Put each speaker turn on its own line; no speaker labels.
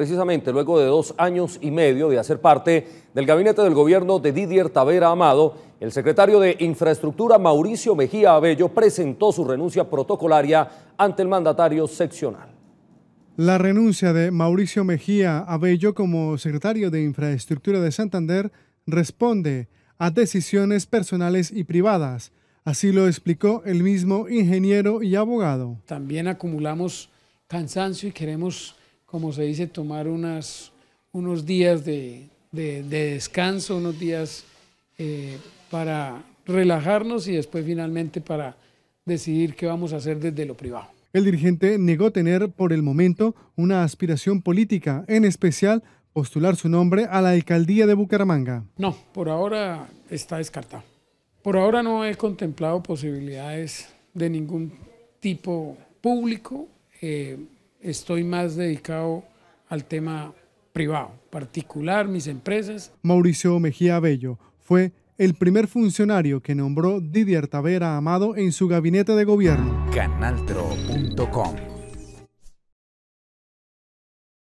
Precisamente luego de dos años y medio de hacer parte del gabinete del gobierno de Didier Tavera Amado, el secretario de Infraestructura Mauricio Mejía Abello presentó su renuncia protocolaria ante el mandatario seccional.
La renuncia de Mauricio Mejía Abello como secretario de Infraestructura de Santander responde a decisiones personales y privadas. Así lo explicó el mismo ingeniero
y abogado. También acumulamos cansancio y queremos como se dice, tomar unas, unos días de, descanso, unos días eh, para relajarnos y después finalmente para decidir qué vamos a hacer desde lo privado.
El dirigente negó tener por el momento una aspiración política, en especial postular su nombre a la alcaldía de Bucaramanga.
No, por ahora está descartado. Por ahora no he contemplado posibilidades de ningún tipo público. Eh, estoy más dedicado al tema privado, particular, mis empresas.
Mauricio Mejía Bello fue el primer funcionario que nombró Didier Tavera Amado en su gabinete de gobierno.
Canaltro.com